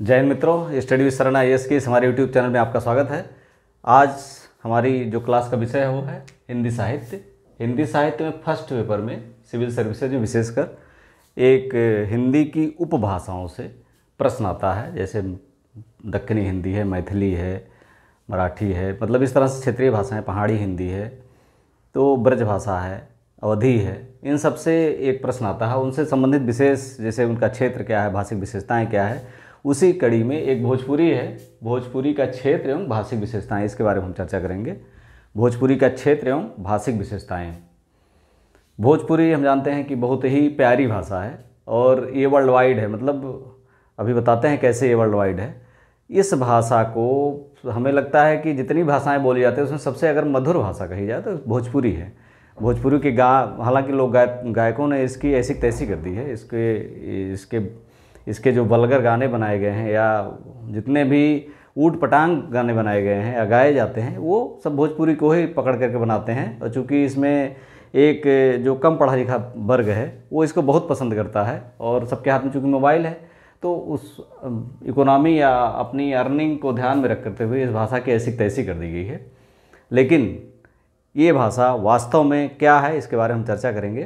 जय हिंद मित्रों study with Sarna S के इस हमारे यूट्यूब चैनल में आपका स्वागत है आज हमारी जो क्लास का विषय है वो है हिंदी साहित्य हिंदी साहित्य में फर्स्ट पेपर में सिविल सर्विसेज में विशेषकर एक हिंदी की उपभाषाओं से प्रश्न आता है जैसे दक्षिणी हिंदी है मैथिली है मराठी है मतलब इस तरह से क्षेत्रीय भाषाएँ पहाड़ी हिंदी है तो ब्रज भाषा है अवधि है इन सबसे एक प्रश्न आता है उनसे संबंधित विशेष जैसे उनका क्षेत्र क्या है भाषिक विशेषताएँ क्या है उसी कड़ी में एक भोजपुरी है भोजपुरी का क्षेत्र एवं भाषिक विशेषताएं इसके बारे में हम चर्चा करेंगे भोजपुरी का क्षेत्र एवं भाषिक विशेषताएं भोजपुरी हम जानते हैं कि बहुत ही प्यारी भाषा है और ये वर्ल्ड वाइड है मतलब अभी बताते हैं कैसे ये वर्ल्ड वाइड है इस भाषा को हमें लगता है कि जितनी भाषाएं बोली जाती है उसमें सबसे अगर मधुर भाषा कही जाए तो भोजपुरी है भोजपुरी के गा हालांकि लोग गाय गायकों ने इसकी ऐसी तैसी कर दी है इसके इसके इसके जो बलगर गाने बनाए गए हैं या जितने भी ऊट पटांग गाने बनाए गए हैं या गाए जाते हैं वो सब भोजपुरी को ही पकड़ करके बनाते हैं और चूँकि इसमें एक जो कम पढ़ा लिखा वर्ग है वो इसको बहुत पसंद करता है और सबके हाथ में चूँकि मोबाइल है तो उस इकोनॉमी या अपनी अर्निंग को ध्यान में रख करते हुए इस भाषा की ऐसी तैसी कर दी गई है लेकिन ये भाषा वास्तव में क्या है इसके बारे में हम चर्चा करेंगे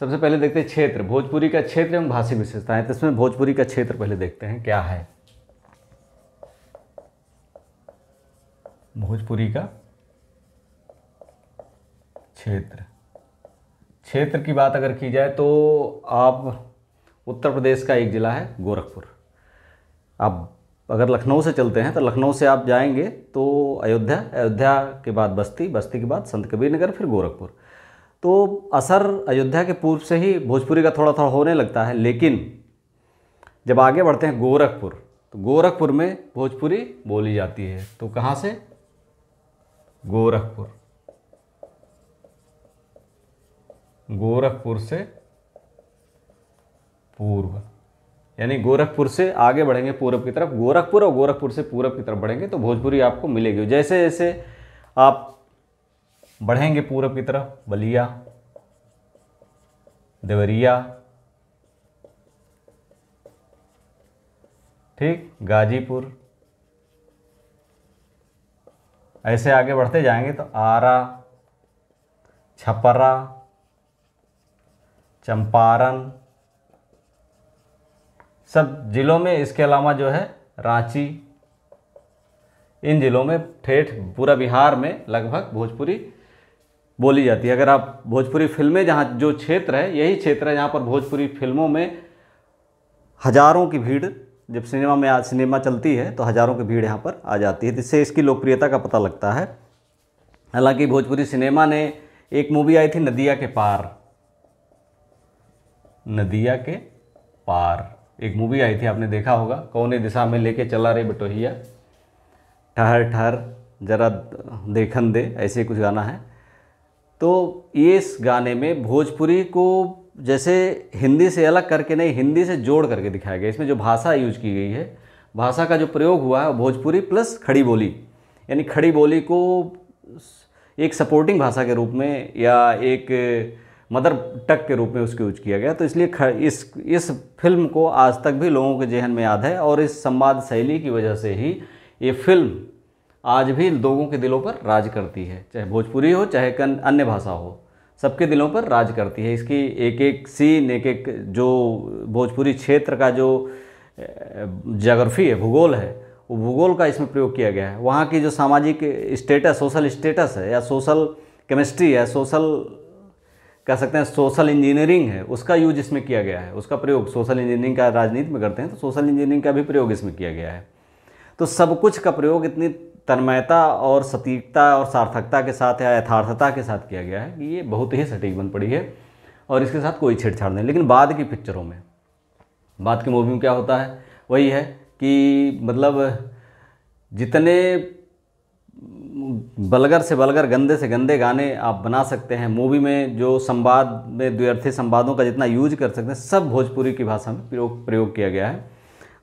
सबसे पहले देखते हैं क्षेत्र भोजपुरी का क्षेत्र एवं भाषी विशेषताएं तो इसमें भोजपुरी का क्षेत्र पहले देखते हैं क्या है भोजपुरी का क्षेत्र क्षेत्र की बात अगर की जाए तो आप उत्तर प्रदेश का एक ज़िला है गोरखपुर आप अगर लखनऊ से चलते हैं तो लखनऊ से आप जाएंगे तो अयोध्या अयोध्या के बाद बस्ती बस्ती के बाद संत कबीर नगर फिर गोरखपुर तो असर अयोध्या के पूर्व से ही भोजपुरी का थोड़ा थोड़ा होने लगता है लेकिन जब आगे बढ़ते हैं गोरखपुर तो गोरखपुर में भोजपुरी बोली जाती है तो कहाँ से गोरखपुर गोरखपुर से पूर्व यानी गोरखपुर से आगे बढ़ेंगे पूरब की तरफ गोरखपुर और गोरखपुर से पूरब की तरफ बढ़ेंगे तो भोजपुरी आपको मिलेगी जैसे जैसे आप बढ़ेंगे पूरब की तरफ बलिया देवरिया ठीक गाजीपुर ऐसे आगे बढ़ते जाएंगे तो आरा छपरा चंपारण सब ज़िलों में इसके अलावा जो है रांची इन ज़िलों में ठेठ पूरा बिहार में लगभग भोजपुरी बोली जाती है अगर आप भोजपुरी फिल्में जहाँ जो क्षेत्र है यही क्षेत्र है जहाँ पर भोजपुरी फिल्मों में हज़ारों की भीड़ जब सिनेमा में आज सिनेमा चलती है तो हज़ारों की भीड़ यहाँ पर आ जाती है जिससे इसकी लोकप्रियता का पता लगता है हालांकि भोजपुरी सिनेमा ने एक मूवी आई थी नदिया के पार नदिया के पार एक मूवी आई थी आपने देखा होगा कौन दिशा में लेके चला रे बटोहिया ठहर ठहर जरा देखन दे ऐसे कुछ गाना है तो ये इस गाने में भोजपुरी को जैसे हिंदी से अलग करके नहीं हिंदी से जोड़ करके दिखाया गया इसमें जो भाषा यूज की गई है भाषा का जो प्रयोग हुआ है भोजपुरी प्लस खड़ी बोली यानी खड़ी बोली को एक सपोर्टिंग भाषा के रूप में या एक मदर टक के रूप में उसको यूज किया गया तो इसलिए इस इस फिल्म को आज तक भी लोगों के जहन में याद है और इस संवाद शैली की वजह से ही ये फिल्म आज भी लोगों के दिलों पर राज करती है चाहे भोजपुरी हो चाहे अन्य भाषा हो सबके दिलों पर राज करती है इसकी एक एक सीन एक एक जो भोजपुरी क्षेत्र का जो जोग्राफी है भूगोल है वो भूगोल का इसमें प्रयोग किया गया है वहाँ की जो सामाजिक स्टेटस सोशल स्टेटस है या सोशल केमिस्ट्री है सोशल कह सकते हैं सोशल इंजीनियरिंग है उसका यूज इसमें किया गया है उसका प्रयोग सोशल इंजीनियरिंग का राजनीति में करते हैं तो सोशल इंजीनियरिंग का भी प्रयोग इसमें किया गया है तो सब कुछ का प्रयोग इतनी तन्मयता और सटीकता और सार्थकता के साथ या यथार्थता के साथ किया गया है कि ये बहुत ही सटीक बन पड़ी है और इसके साथ कोई छेड़छाड़ नहीं लेकिन बाद की पिक्चरों में बाद की मूवी में क्या होता है वही है कि मतलब जितने बलगर से बलगर गंदे से गंदे गाने आप बना सकते हैं मूवी में जो संवाद में द्व्यर्थी संवादों का जितना यूज कर सकते हैं सब भोजपुरी की भाषा में प्रयोग प्रयोग किया गया है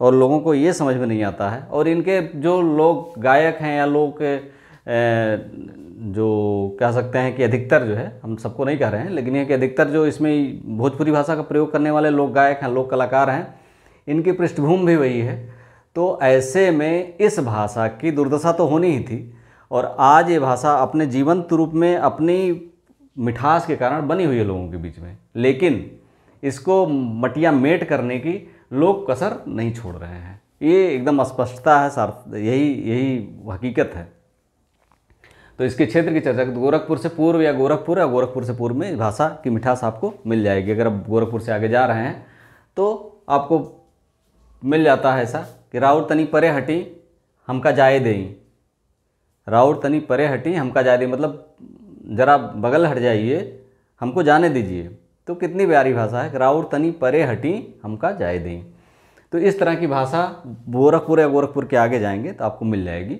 और लोगों को ये समझ में नहीं आता है और इनके जो लोग गायक हैं या लोग जो कह सकते हैं कि अधिकतर जो है हम सबको नहीं कह रहे हैं लेकिन ये कि अधिकतर जो इसमें भोजपुरी भाषा का प्रयोग करने वाले लोक गायक हैं लोक कलाकार हैं इनकी पृष्ठभूमि भी वही है तो ऐसे में इस भाषा की दुर्दशा तो होनी ही थी और आज ये भाषा अपने जीवंत रूप में अपनी मिठास के कारण बनी हुई है लोगों के बीच में लेकिन इसको मटिया मेट करने की लोग कसर नहीं छोड़ रहे हैं ये एकदम अस्पष्टता है सार्थ यही यही हकीकत है तो इसके क्षेत्र की चर्चा गोरखपुर से पूर्व या गोरखपुर या गोरखपुर से पूर्व में भाषा की मिठास आपको मिल जाएगी अगर आप गोरखपुर से आगे जा रहे हैं तो आपको मिल जाता है ऐसा कि राउर तनी परे हटी हमका जाए दें राउर तनी परे हटी हमका जाए दें मतलब ज़रा बगल हट जाइए हमको जाने दीजिए तो कितनी प्यारी भाषा है राउर तनी परे हटी हमका जाए दें तो इस तरह की भाषा गोरखपुर या गोरखपुर के आगे जाएंगे तो आपको मिल जाएगी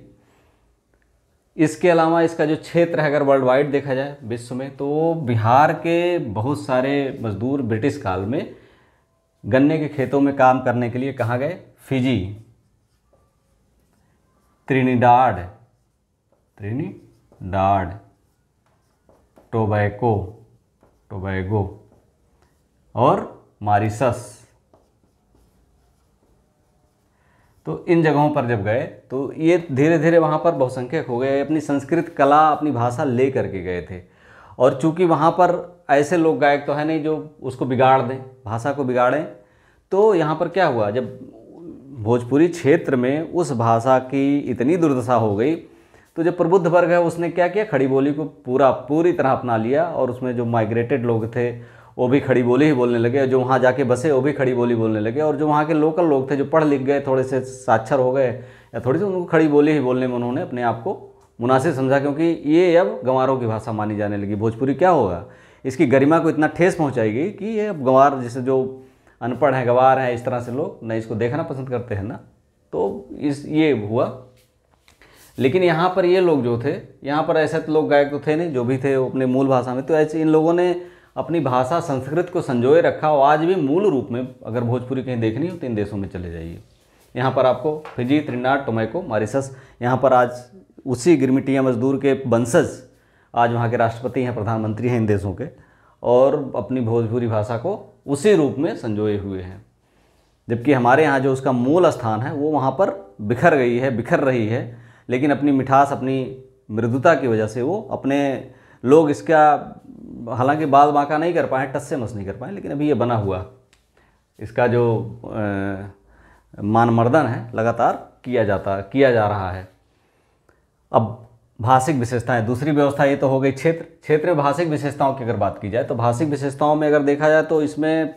इसके अलावा इसका जो क्षेत्र है अगर वर्ल्ड वाइड देखा जाए विश्व में तो बिहार के बहुत सारे मजदूर ब्रिटिश काल में गन्ने के खेतों में काम करने के लिए कहाँ गए फिजी त्रिनिडाड डाड टोबैको टोबैगो और मारिसस तो इन जगहों पर जब गए तो ये धीरे धीरे वहाँ पर बहुसंख्यक हो गए अपनी संस्कृत कला अपनी भाषा ले करके गए थे और चूंकि वहाँ पर ऐसे लोग गायक तो है नहीं जो उसको बिगाड़ दें भाषा को बिगाड़ें तो यहाँ पर क्या हुआ जब भोजपुरी क्षेत्र में उस भाषा की इतनी दुर्दशा हो गई तो जो प्रबुद्ध वर्ग है उसने क्या किया खड़ी बोली को पूरा पूरी तरह अपना लिया और उसमें जो माइग्रेटेड लोग थे वो भी खड़ी बोली ही बोलने लगे जो वहाँ जाके बसे वो भी खड़ी बोली बोलने लगे और जो वहाँ के लोकल लोग थे जो पढ़ लिख गए थोड़े से साक्षर हो गए या थोड़ी सी उनको खड़ी बोली ही बोलने में उन्होंने अपने आप को मुनासिब समझा क्योंकि ये अब गंवारों की भाषा मानी जाने लगी भोजपुरी क्या होगा इसकी गरिमा को इतना ठेस पहुँचाएगी कि ये अब गंवार जैसे जो अनपढ़ हैं गंवार हैं इस तरह से लोग न इसको देखना पसंद करते हैं ना तो इस ये हुआ लेकिन यहाँ पर ये लोग जो थे यहाँ पर ऐसे तो लोग गायक तो थे नहीं जो भी थे अपने मूल भाषा में तो ऐसे इन लोगों ने अपनी भाषा संस्कृत को संजोए रखा और आज भी मूल रूप में अगर भोजपुरी कहीं देखनी हो तो इन देशों में चले जाइए यहाँ पर आपको फिजी त्रिनाड टोमैको मॉरिसस यहाँ पर आज उसी गिरमिटिया मजदूर के वंशज आज वहाँ के राष्ट्रपति हैं प्रधानमंत्री हैं इन देशों के और अपनी भोजपुरी भाषा को उसी रूप में संजोए हुए हैं जबकि हमारे यहाँ जो उसका मूल स्थान है वो वहाँ पर बिखर गई है बिखर रही है लेकिन अपनी मिठास अपनी मृदुता की वजह से वो अपने लोग इसका हालांकि बाल बांका नहीं कर पाए टस से मस नहीं कर पाए लेकिन अभी ये बना हुआ इसका जो मानमर्दन है लगातार किया जाता किया जा रहा है अब भाषिक विशेषताएं दूसरी व्यवस्था ये तो हो गई क्षेत्र क्षेत्र में भाषिक विशेषताओं की अगर बात की जाए तो भाषिक विशेषताओं में अगर देखा जाए तो इसमें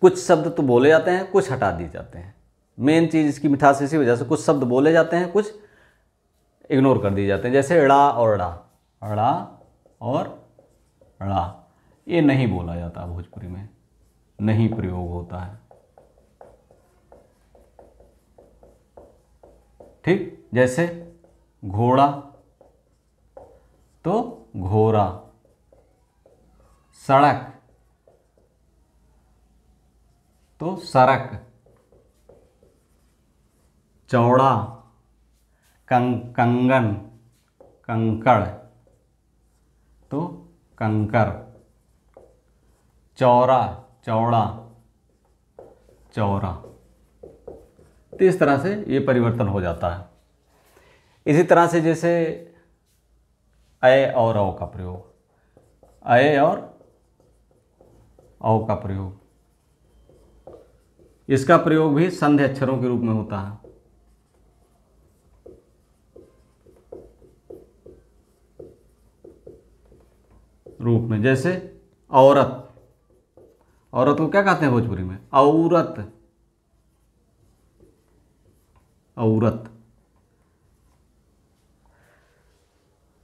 कुछ शब्द तो बोले जाते हैं कुछ हटा दिए जाते हैं मेन चीज़ इसकी मिठास इसी वजह से कुछ शब्द बोले जाते हैं कुछ इग्नोर कर दिए जाते हैं जैसे अड़ा और अड़ा अड़ा और रा ये नहीं बोला जाता भोजपुरी में नहीं प्रयोग होता है ठीक जैसे घोड़ा तो घोरा सड़क तो सड़क चौड़ा कंग कंगन कंकड़ तो कंकर चौरा चौड़ा चौरा तो इस तरह से ये परिवर्तन हो जाता है इसी तरह से जैसे अय और अव का प्रयोग अय और अव का प्रयोग इसका प्रयोग भी संधि अक्षरों के रूप में होता है रूप में जैसे औरत औरत को क्या कहते हैं भोजपुरी में औरत औरत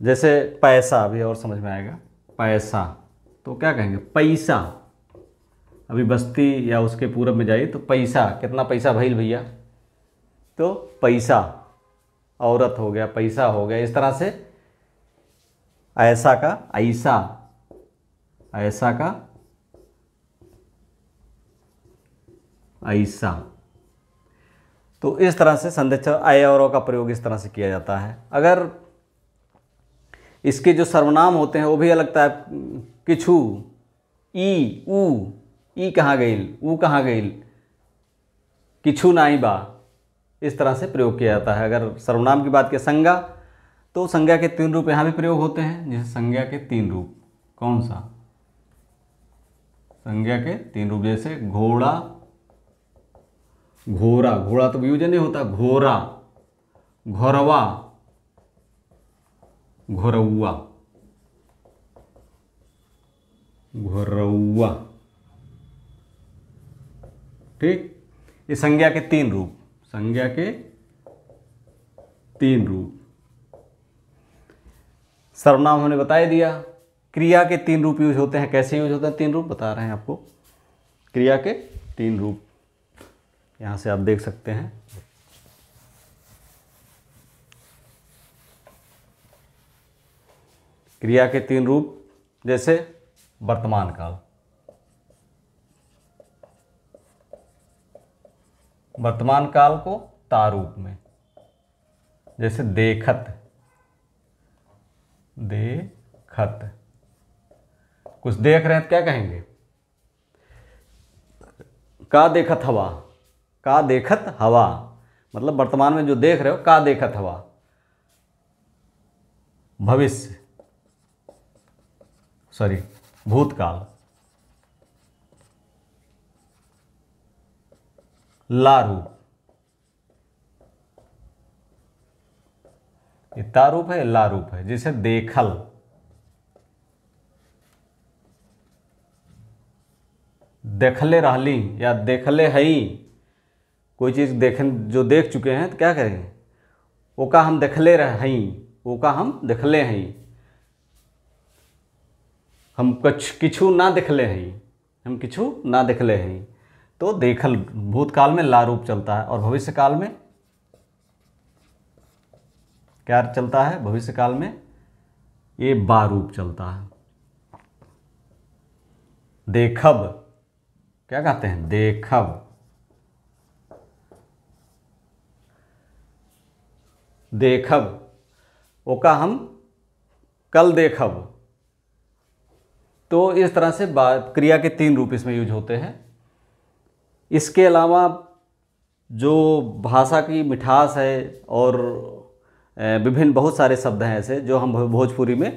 जैसे पैसा अभी और समझ में आएगा पैसा तो क्या कहेंगे पैसा अभी बस्ती या उसके पूरब में जाइए तो पैसा कितना पैसा भैल भैया तो पैसा औरत हो गया पैसा हो गया इस तरह से ऐसा का ऐसा ऐसा का ऐसा तो इस तरह से संदेश आय और का प्रयोग इस तरह से किया जाता है अगर इसके जो सर्वनाम होते हैं वो भी अलग है किछु ई ऊ ई कहाँ गई ऊ कहाँ गई किछु नाई बा इस तरह से प्रयोग किया जाता है अगर सर्वनाम की बात की संज्ञा तो संज्ञा के तीन रूप यहाँ भी प्रयोग होते हैं जैसे संज्ञा के तीन रूप कौन सा संज्ञा के तीन रूप जैसे घोड़ा घोरा घोड़ा तो व्यूजन नहीं होता घोरा घोरवा घोरौआ घोरौआ ठीक ये संज्ञा के तीन रूप संज्ञा के तीन रूप सर्वनाम हमने बता दिया क्रिया के तीन रूप यूज होते हैं कैसे यूज होते हैं तीन रूप बता रहे हैं आपको क्रिया के तीन रूप यहां से आप देख सकते हैं क्रिया के तीन रूप जैसे वर्तमान काल वर्तमान काल को तारूप में जैसे देखत देखत कुछ देख रहे हैं तो क्या कहेंगे का देखत हवा का देखत हवा मतलब वर्तमान में जो देख रहे हो का देखत हवा भविष्य सॉरी भूतकाल लारू ये तारूप है लारूप है जिसे देखल देखले रहली या देखले हई कोई चीज़ देख जो देख चुके हैं तो क्या करें ओका हम देखले हई ओका हम देखले हई हम कछ किछु ना देखले हई हम किछु ना देखले हई तो देखल भूतकाल में ला रूप चलता है और भविष्य काल में क्या चलता है भविष्य काल में ये बारूप चलता है देखब क्या कहते हैं देखब देखब ओका हम कल देखब तो इस तरह से बात क्रिया के तीन रूप इसमें यूज होते हैं इसके अलावा जो भाषा की मिठास है और विभिन्न बहुत सारे शब्द हैं ऐसे जो हम भोजपुरी में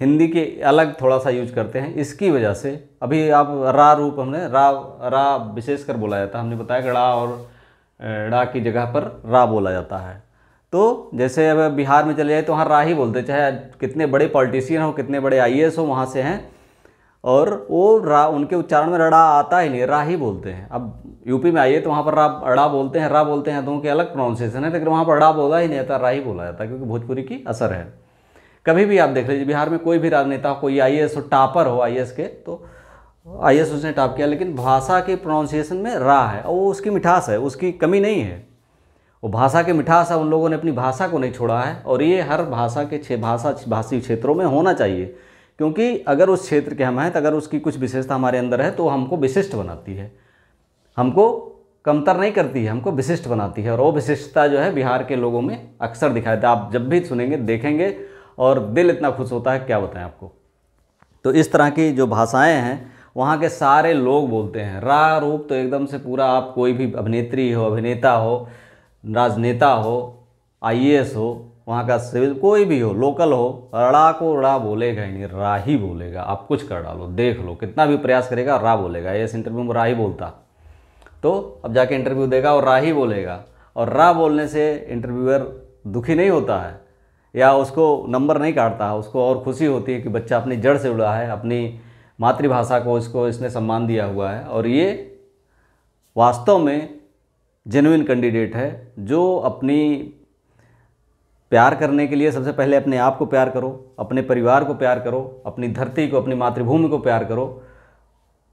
हिंदी के अलग थोड़ा सा यूज करते हैं इसकी वजह से अभी आप रा रूप हमने रा रा विशेष कर बोला जाता है हमने बताया कि रा और रा की जगह पर रा बोला जाता है तो जैसे अब बिहार में चले जाए तो वहाँ रा ही बोलते चाहे कितने बड़े पॉलिटिशियन हो कितने बड़े आई हो वहाँ से हैं और वो रा उनके उच्चारण में रड़ा आता ही नहीं रा ही बोलते हैं अब यूपी में आइए तो वहाँ पर रा अड़ा बोलते हैं रा बोलते हैं दोनों के अलग प्रोनाउंसिएशन है लेकिन वहाँ पर अड़ा बोला ही नहीं जाता रा ही बोला जाता क्योंकि भोजपुरी की असर है कभी भी आप देख लीजिए बिहार में कोई भी राजनेता कोई आई एस हो टापर हो आई के तो आई एस उसने टाप किया लेकिन भाषा के प्रोनाउंसिएशन में रा है और वो उसकी मिठास है उसकी कमी नहीं है वो भाषा के मिठास है उन लोगों ने अपनी भाषा को नहीं छोड़ा है और ये हर भाषा के छे भाषा भाषी क्षेत्रों में होना चाहिए क्योंकि अगर उस क्षेत्र के हम हैं तो अगर उसकी कुछ विशेषता हमारे अंदर है तो हमको विशिष्ट बनाती है हमको कमतर नहीं करती है हमको विशिष्ट बनाती है और वो विशिष्टता जो है बिहार के लोगों में अक्सर दिखाई देता आप जब भी सुनेंगे देखेंगे और दिल इतना खुश होता है क्या बताएं आपको तो इस तरह की जो भाषाएँ हैं वहाँ के सारे लोग बोलते हैं रा रूप तो एकदम से पूरा आप कोई भी अभिनेत्री हो अभिनेता हो राजनेता हो आई हो वहाँ का सिविल कोई भी हो लोकल हो रा को रड़ा बोलेगा ही नहीं रा ही बोलेगा आप कुछ कर डालो देख लो कितना भी प्रयास करेगा रा बोलेगा ये इंटरव्यू में रा ही बोलता तो अब जाके इंटरव्यू देगा और रा ही बोलेगा और रा बोलने से इंटरव्यूअर दुखी नहीं होता है या उसको नंबर नहीं काटता उसको और खुशी होती है कि बच्चा अपनी जड़ से उड़ा है अपनी मातृभाषा को इसको इसने सम्मान दिया हुआ है और ये वास्तव में जेनुइन कैंडिडेट है जो अपनी प्यार करने के लिए सबसे पहले अपने आप को प्यार करो अपने परिवार को प्यार करो अपनी धरती को अपनी मातृभूमि को प्यार करो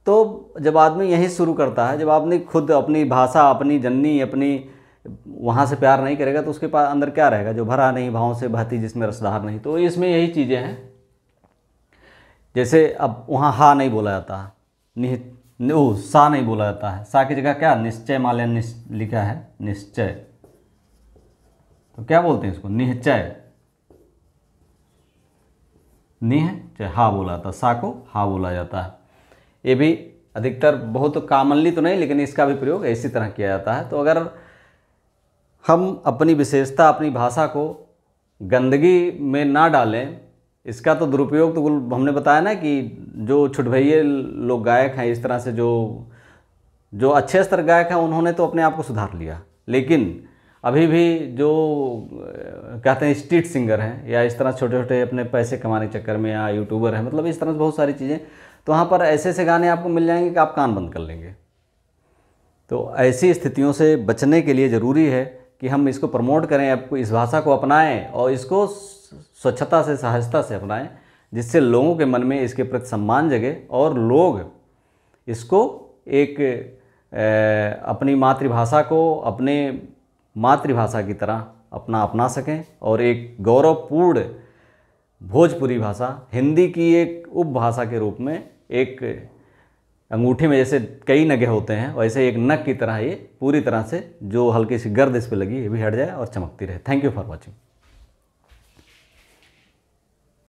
तो जब आदमी यहीं शुरू करता है जब आदमी खुद अपनी भाषा अपनी जननी अपनी वहाँ से प्यार नहीं करेगा तो उसके पास अंदर क्या रहेगा जो भरा नहीं भावों से भाती जिसमें रसदार नहीं तो इसमें यही चीज़ें हैं जैसे अब वहाँ हा नहीं बोला जाता निहित ओ सा नहीं बोला जाता है सा की जगह क्या निश्चय माल्या निश, लिखा है निश्चय तो क्या बोलते हैं इसको निश्चय निह चाहे हा बोला जाता सा को हा बोला जाता है ये भी अधिकतर बहुत कामनली तो नहीं लेकिन इसका भी प्रयोग इसी तरह किया जाता है तो अगर हम अपनी विशेषता अपनी भाषा को गंदगी में ना डालें इसका तो दुरुपयोग तो हमने बताया ना कि जो छुटभैये लोग गायक हैं इस तरह से जो जो अच्छे स्तर गायक हैं उन्होंने तो अपने आप को सुधार लिया लेकिन अभी भी जो कहते हैं स्ट्रीट सिंगर हैं या इस तरह छोटे छोटे अपने पैसे कमाने के चक्कर में या यूट्यूबर हैं मतलब इस तरह से बहुत सारी चीज़ें तो वहाँ पर ऐसे ऐसे गाने आपको मिल जाएंगे कि आप कान बंद कर लेंगे तो ऐसी स्थितियों से बचने के लिए ज़रूरी है कि हम इसको प्रमोट करें आपको इस भाषा को अपनाएं और इसको स्वच्छता से सहजता से अपनाएं जिससे लोगों के मन में इसके प्रति सम्मान जगे और लोग इसको एक ए, अपनी मातृभाषा को अपने मातृभाषा की तरह अपना अपना सकें और एक गौरवपूर्ण भोजपुरी भाषा हिंदी की एक उपभाषा के रूप में एक अंगूठी में जैसे कई नगे होते हैं वैसे एक नग की तरह ये पूरी तरह से जो हल्की सी गर्द इस पर लगी ये भी हट जाए और चमकती रहे थैंक यू फॉर वॉचिंग